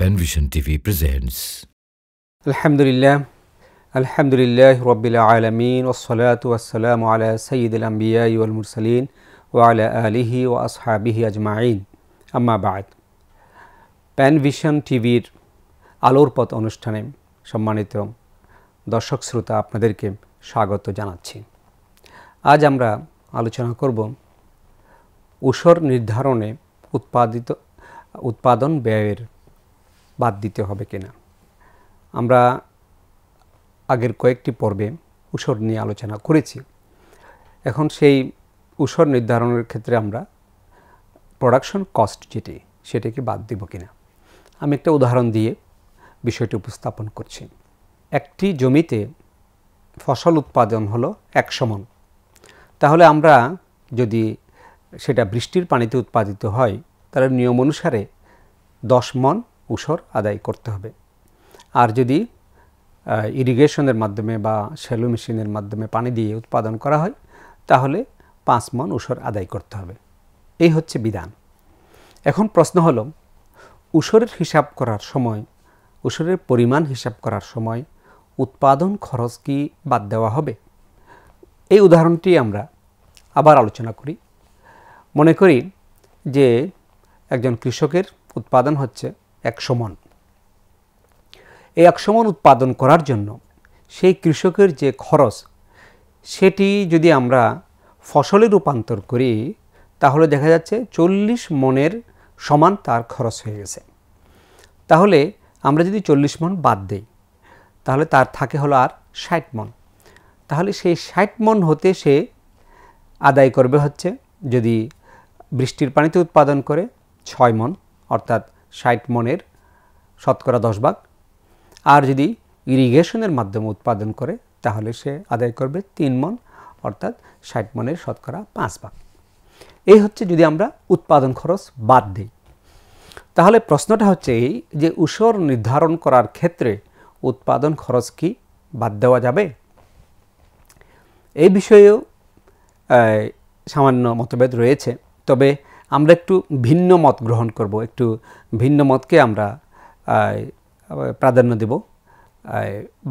Panvision TV presents আলহামদুলিল্লাহ আলহামদুলিল্লাহ রবিল আলমিন ওসলাত ওয়াসালাম আলা সঈদুল আম্বিয়া ইউল মুরসালিন আলা আলিহি ও আসহাবিহি আজমাইন আম্মাবাদ প্যানভিশন টিভির আলোর পথ অনুষ্ঠানে সম্মানিত দর্শক শ্রোতা আপনাদেরকে স্বাগত জানাচ্ছি আজ আমরা আলোচনা করব ঊষর নির্ধারণে উৎপাদিত উৎপাদন ব্যয়ের বাদ দিতে হবে কিনা আমরা আগের কয়েকটি পর্বে ঊষর নিয়ে আলোচনা করেছি এখন সেই ঊষর নির্ধারণের ক্ষেত্রে আমরা প্রোডাকশন কস্ট যেটি সেটাকে বাদ দিব কিনা আমি একটা উদাহরণ দিয়ে বিষয়টি উপস্থাপন করছি একটি জমিতে ফসল উৎপাদন হলো একশো মন তাহলে আমরা যদি সেটা বৃষ্টির পানিতে উৎপাদিত হয় তাহলে নিয়ম অনুসারে দশ মন উসর আদায় করতে হবে আর যদি ইরিগেশনের মাধ্যমে বা সেলু মেশিনের মাধ্যমে পানি দিয়ে উৎপাদন করা হয় তাহলে পাঁচ মন উসর আদায় করতে হবে এই হচ্ছে বিধান এখন প্রশ্ন হল উসরের হিসাব করার সময় উসরের পরিমাণ হিসাব করার সময় উৎপাদন খরচ কি বাদ দেওয়া হবে এই উদাহরণটি আমরা আবার আলোচনা করি মনে করি যে একজন কৃষকের উৎপাদন হচ্ছে একশো মন এই একশো মন উৎপাদন করার জন্য সেই কৃষকের যে খরচ সেটি যদি আমরা ফসলে রূপান্তর করি তাহলে দেখা যাচ্ছে চল্লিশ মনের সমান তার খরচ হয়ে গেছে তাহলে আমরা যদি চল্লিশ মন বাদ দিই তাহলে তার থাকে হলো আর ষাট মন তাহলে সেই ষাট মন হতে সে আদায় করবে হচ্ছে যদি বৃষ্টির পানিতে উৎপাদন করে ছয় মন অর্থাৎ ষাট মনের শতকরা দশ ভাগ আর যদি ইরিগেশনের মাধ্যমে উৎপাদন করে তাহলে সে আদায় করবে তিন মন অর্থাৎ ষাট মনের শতকরা পাঁচ ভাগ এই হচ্ছে যদি আমরা উৎপাদন খরচ বাদ দিই তাহলে প্রশ্নটা হচ্ছে এই যে উসর নির্ধারণ করার ক্ষেত্রে উৎপাদন খরচ কি বাদ দেওয়া যাবে এই বিষয়েও সামান্য মতভেদ রয়েছে তবে আমরা একটু ভিন্ন মত গ্রহণ করব একটু ভিন্ন মতকে আমরা প্রাধান্য দেব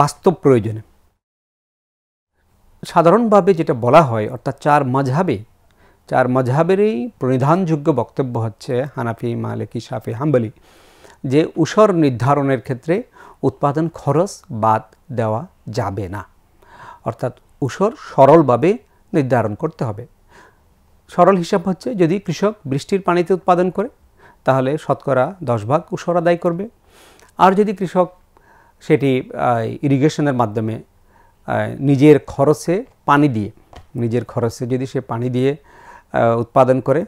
বাস্তব প্রয়োজনে সাধারণভাবে যেটা বলা হয় অর্থাৎ চার মজহাবে চার মজহাবেরই প্রণিধানযোগ্য বক্তব্য হচ্ছে হানাফি মালিকি সাফি হাম্বলি যে উসর নির্ধারণের ক্ষেত্রে উৎপাদন খরচ বাদ দেওয়া যাবে না অর্থাৎ উসর সরলভাবে নির্ধারণ করতে হবে সরল হিসাব হচ্ছে যদি কৃষক বৃষ্টির পানিতে উৎপাদন করে তাহলে শতকরা দশ ভাগ উষর আদায় করবে আর যদি কৃষক সেটি ইরিগেশনের মাধ্যমে নিজের খরচে পানি দিয়ে নিজের খরচে যদি সে পানি দিয়ে উৎপাদন করে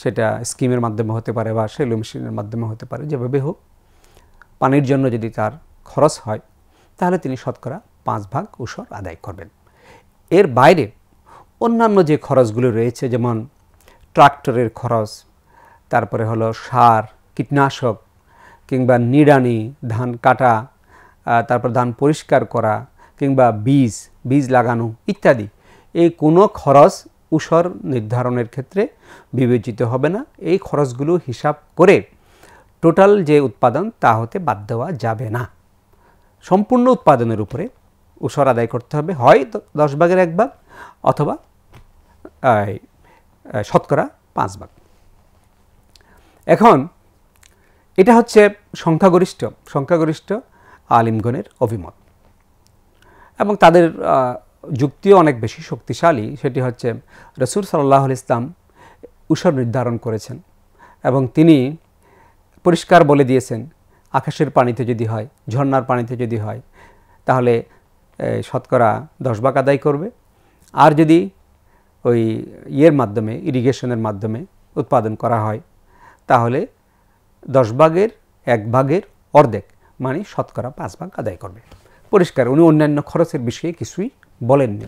সেটা স্কিমের মাধ্যমে হতে পারে বা সেলো মেশিনের মাধ্যমে হতে পারে যেভাবে হোক পানির জন্য যদি তার খরচ হয় তাহলে তিনি শতকরা পাঁচ ভাগ উষর আদায় করবেন এর বাইরে অন্যান্য যে খরচগুলো রয়েছে যেমন ট্রাক্টরের খরচ তারপরে হলো সার কীটনাশক কিংবা নিড়ানি ধান কাটা তারপর ধান পরিষ্কার করা কিংবা বীজ বীজ লাগানো ইত্যাদি এই কোনো খরচ উসর নির্ধারণের ক্ষেত্রে বিবেচিত হবে না এই খরচগুলো হিসাব করে টোটাল যে উৎপাদন তা হতে বাদ দেওয়া যাবে না সম্পূর্ণ উৎপাদনের উপরে উসর আদায় করতে হবে হয় দশ ভাগের এক ভাগ অথবা শতকরা পাঁচ ভাগ এখন এটা হচ্ছে সংখ্যাগরিষ্ঠ সংখ্যাগরিষ্ঠ আলিমগণের অভিমত এবং তাদের যুক্তিও অনেক বেশি শক্তিশালী সেটি হচ্ছে রসুল সাল্লাহ ইসলাম উষর নির্ধারণ করেছেন এবং তিনি পরিষ্কার বলে দিয়েছেন আকাশের পানিতে যদি হয় ঝর্নার পানিতে যদি হয় তাহলে শতকরা দশ ভাগ আদায় করবে আর যদি ওই ইয়ের মাধ্যমে ইরিগেশনের মাধ্যমে উৎপাদন করা হয় তাহলে দশ ভাগের এক ভাগের অর্ধেক মানে শতকরা পাঁচ ভাগ আদায় করবে পরিষ্কার উনি অন্যান্য খরচের বিষয়ে কিছুই বলেননি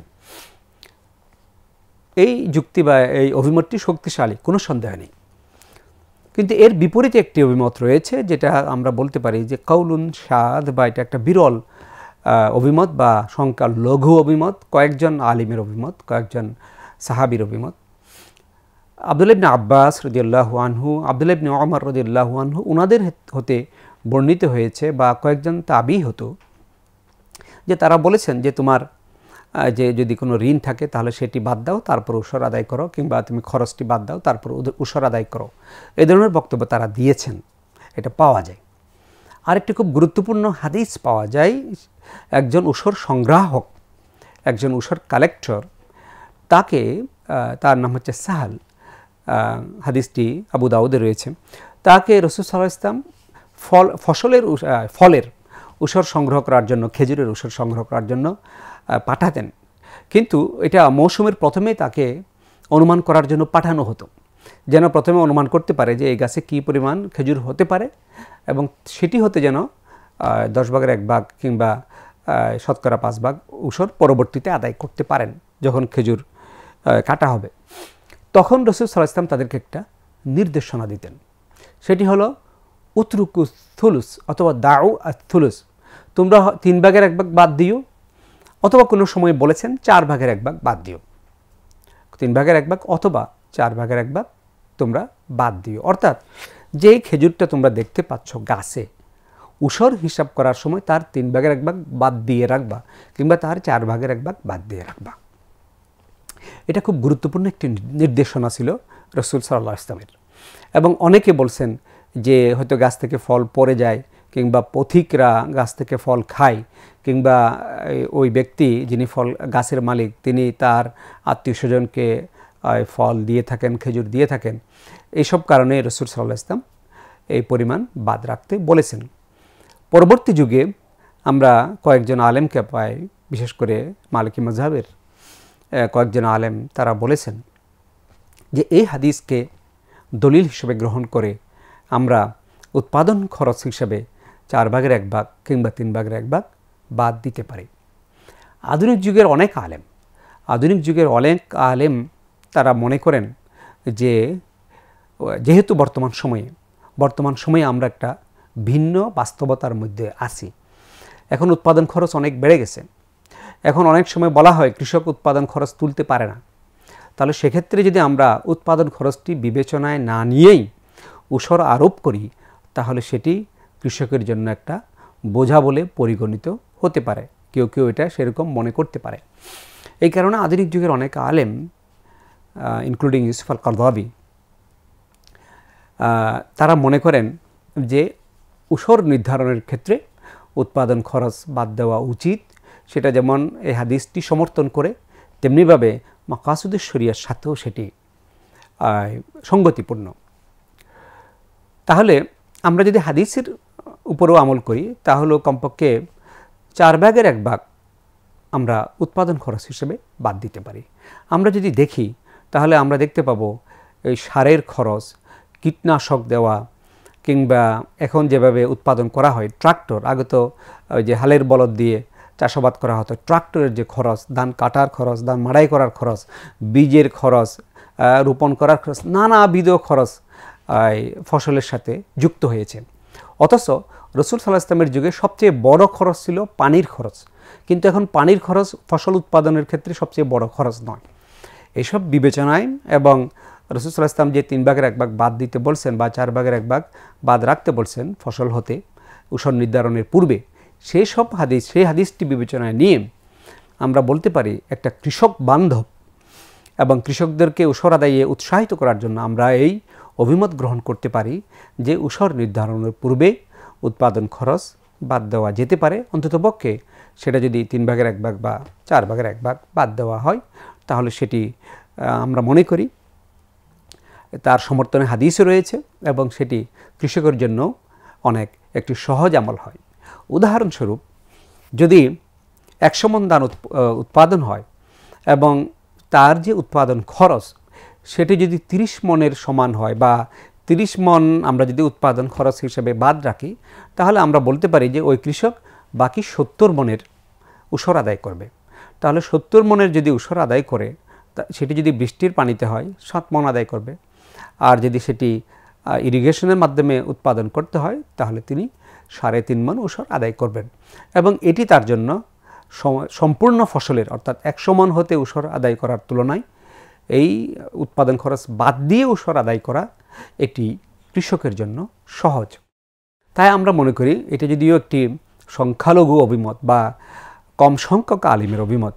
এই যুক্তি বা এই অভিমতটি শক্তিশালী কোনো সন্দেহ নেই কিন্তু এর বিপরীতে একটি অভিমত রয়েছে যেটা আমরা বলতে পারি যে কৌলুন স্বাদ বা এটা একটা বিরল অভিমত বা সংখ্যা লঘু অভিমত কয়েকজন আলিমের অভিমত কয়েকজন সাহাবির অভিমত আবদুল ইবনে আব্বাস রদিউল্লাহ আনহু আবদুল ইবনে অমর রদিউল্লাহ আনহু ওনাদের হতে বর্ণিত হয়েছে বা কয়েকজন তাবি হতো যে তারা বলেছেন যে তোমার যে যদি কোনো ঋণ থাকে তাহলে সেটি বাদ দাও তারপর উসর আদায় করো কিংবা তুমি খরচটি বাদ দাও তারপর উসর আদায় করো এ ধরনের বক্তব্য তারা দিয়েছেন এটা পাওয়া যায় আরেকটি খুব গুরুত্বপূর্ণ হাদিস পাওয়া যায় একজন উষর সংগ্রাহক একজন উষর কালেক্টর তাকে তার নাম হচ্ছে সাহাল হাদিসটি আবু দাউদে রয়েছে তাকে রসুল সাল ইসলাম ফল ফসলের ফলের উষর সংগ্রহ করার জন্য খেজুরের উষর সংগ্রহ করার জন্য পাঠাতেন কিন্তু এটা মৌসুমের প্রথমে তাকে অনুমান করার জন্য পাঠানো হতো যেন প্রথমে অনুমান করতে পারে যে এই গাছে কী পরিমাণ খেজুর হতে পারে এবং সেটি হতে যেন দশ ভাগের এক ভাগ কিংবা শতকরা পাঁচ ভাগ ঔষধ পরবর্তীতে আদায় করতে পারেন যখন খেজুর কাটা হবে তখন রসুল সাল ইসলাম তাদেরকে একটা নির্দেশনা দিতেন সেটি হলো উতরুকু থুলুস অথবা দাউ আর থুলুস তোমরা তিন ভাগের এক ভাগ বাদ দিও অথবা কোনো সময় বলেছেন চার ভাগের এক ভাগ বাদ দিও তিন ভাগের এক ভাগ অথবা চার ভাগের এক ভাগ তোমরা বাদ দিও অর্থাৎ যেই খেজুরটা তোমরা দেখতে পাচ্ছ গাছে উসর হিসাব করার সময় তার তিন ভাগের এক ভাগ বাদ দিয়ে রাখবা কিংবা তার চার ভাগের এক ভাগ বাদ দিয়ে রাখবা এটা খুব গুরুত্বপূর্ণ একটি নির্দেশনা ছিল রসুল সাল্লাহ ইসলামের এবং অনেকে বলছেন যে হয়তো গাছ থেকে ফল পড়ে যায় কিংবা পথিকরা গাছ থেকে ফল খায় কিংবা ওই ব্যক্তি যিনি ফল গাছের মালিক তিনি তার আত্মীয় স্বজনকে ফল দিয়ে থাকেন খেজুর দিয়ে থাকেন এইসব কারণে রসুল সাল্লাহ ইসলাম এই পরিমাণ বাদ রাখতে বলেছেন পরবর্তী যুগে আমরা কয়েকজন আলেমকে পাই বিশেষ করে মালিকী মজাহের কয়েকজন আলেম তারা বলেছেন যে এই হাদিসকে দলিল হিসেবে গ্রহণ করে আমরা উৎপাদন খরচ হিসেবে চার ভাগের এক ভাগ কিংবা তিন ভাগের এক ভাগ বাদ দিতে পারি আধুনিক যুগের অনেক আলেম আধুনিক যুগের অনেক আলেম তারা মনে করেন যে যেহেতু বর্তমান সময়ে বর্তমান সময়ে আমরা একটা ভিন্ন বাস্তবতার মধ্যে আছি এখন উৎপাদন খরচ অনেক বেড়ে গেছে এখন অনেক সময় বলা হয় কৃষক উৎপাদন খরচ তুলতে পারে না তাহলে সেক্ষেত্রে যদি আমরা উৎপাদন খরচটি বিবেচনায় না নিয়েই উসর আরোপ করি তাহলে সেটি কৃষকের জন্য একটা বোঝা বলে পরিগণিত হতে পারে কেউ কেউ এটা সেরকম মনে করতে পারে এই কারণে আধুনিক যুগের অনেক আলেম ইনক্লুডিং ইউসুফ আল কারদাবি তারা মনে করেন যে উসর নির্ধারণের ক্ষেত্রে উৎপাদন খরচ বাদ দেওয়া উচিত সেটা যেমন এই হাদিসটি সমর্থন করে তেমনিভাবে মাকাসুদের শরিয়ার সাথেও সেটি সঙ্গতিপূর্ণ তাহলে আমরা যদি হাদিসের উপরেও আমল করি তাহলেও কমপক্ষে চার ভাগের এক ভাগ আমরা উৎপাদন খরচ হিসেবে বাদ দিতে পারি আমরা যদি দেখি তাহলে আমরা দেখতে পাবো এই সারের খরচ কীটনাশক দেওয়া কিংবা এখন যেভাবে উৎপাদন করা হয় ট্রাক্টর আগে তো ওই যে হালের বলদ দিয়ে চাষাবাদ করা হতো ট্রাক্টরের যে খরচ ধান কাটার খরচ ধান মাড়াই করার খরচ বীজের খরচ রোপণ করার খরচ নানাবিধ খরচ ফসলের সাথে যুক্ত হয়েছে অথচ রসুল সাল্লাহ ইসলামের যুগে সবচেয়ে বড় খরচ ছিল পানির খরচ কিন্তু এখন পানির খরচ ফসল উৎপাদনের ক্ষেত্রে সবচেয়ে বড় খরচ নয় এসব বিবেচনায় এবং রসুল্লাহ ইসলাম যে তিন ভাগের এক ভাগ বাদ দিতে বলছেন বা চার ভাগের এক ভাগ বাদ রাখতে বলছেন ফসল হতে উষণ নির্ধারণের পূর্বে সেই সব হাদিস সেই হাদিসটি বিবেচনায় নিয়ে আমরা বলতে পারি একটা কৃষক বান্ধব এবং কৃষকদেরকে উসর আদায়ে উৎসাহিত করার জন্য আমরা এই অভিমত গ্রহণ করতে পারি যে উসর নির্ধারণের পূর্বে উৎপাদন খরচ বাদ দেওয়া যেতে পারে অন্ততপক্ষে সেটা যদি তিন ভাগের এক ভাগ বা চার ভাগের এক ভাগ বাদ দেওয়া হয় তাহলে সেটি আমরা মনে করি তার সমর্থনে হাদিসও রয়েছে এবং সেটি কৃষকের জন্য অনেক একটি সহজ আমল হয় উদাহরণস্বরূপ যদি একশো মন ধান উৎপাদন হয় এবং তার যে উৎপাদন খরচ সেটি যদি তিরিশ মনের সমান হয় বা তিরিশ মন আমরা যদি উৎপাদন খরচ হিসেবে বাদ রাখি তাহলে আমরা বলতে পারি যে ওই কৃষক বাকি সত্তর মনের উসর আদায় করবে তাহলে সত্তর মনের যদি উসর আদায় করে সেটি যদি বৃষ্টির পানিতে হয় সাত মন আদায় করবে আর যদি সেটি ইরিগেশনের মাধ্যমে উৎপাদন করতে হয় তাহলে তিনি সাড়ে তিন মন ওষুধ আদায় করবেন এবং এটি তার জন্য সম্পূর্ণ ফসলের অর্থাৎ একশো মন হতে উসর আদায় করার তুলনায় এই উৎপাদন খরচ বাদ দিয়ে উসর আদায় করা এটি কৃষকের জন্য সহজ তাই আমরা মনে করি এটি যদিও একটি সংখ্যালঘু অভিমত বা কম সংখ্যক আলিমের অভিমত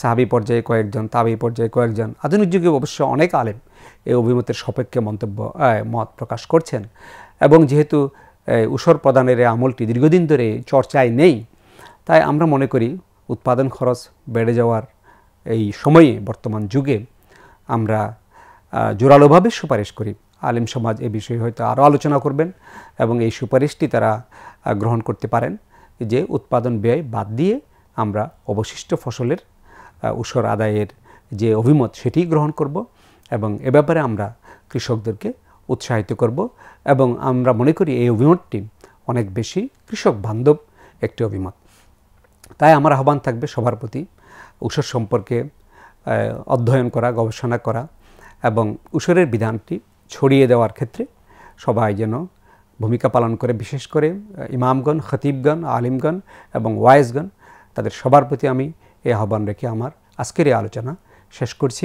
সাহাবি পর্যায়ে কয়েকজন তাবি পর্যায়ে কয়েকজন আধুনিক যুগে অবশ্য অনেক আলেম এই অভিমতের সাপেক্ষে মন্তব্য মত প্রকাশ করছেন এবং যেহেতু উসর প্রদানের আমলটি দীর্ঘদিন ধরে চর্চায় নেই তাই আমরা মনে করি উৎপাদন খরচ বেড়ে যাওয়ার এই সময়ে বর্তমান যুগে আমরা জোরালোভাবে সুপারিশ করি আলিম সমাজ এ বিষয়ে হয়তো আরও আলোচনা করবেন এবং এই সুপারিশটি তারা গ্রহণ করতে পারেন যে উৎপাদন ব্যয় বাদ দিয়ে আমরা অবশিষ্ট ফসলের উসর আদায়ের যে অভিমত সেটি গ্রহণ করব এবং এ ব্যাপারে আমরা কৃষকদেরকে উৎসাহিত করব এবং আমরা মনে করি এই অভিমতটি অনেক বেশি কৃষক বান্ধব একটি অভিমত তাই আমার আহ্বান থাকবে সবার প্রতি ঔষধ সম্পর্কে অধ্যয়ন করা গবেষণা করা এবং উষরের বিধানটি ছড়িয়ে দেওয়ার ক্ষেত্রে সবাই যেন ভূমিকা পালন করে বিশেষ করে ইমামগণ খতিবগণ আলিমগণ এবং ওয়াইজগণ তাদের সবার প্রতি আমি এই আহ্বান রেখে আমার আজকের এই আলোচনা শেষ করছি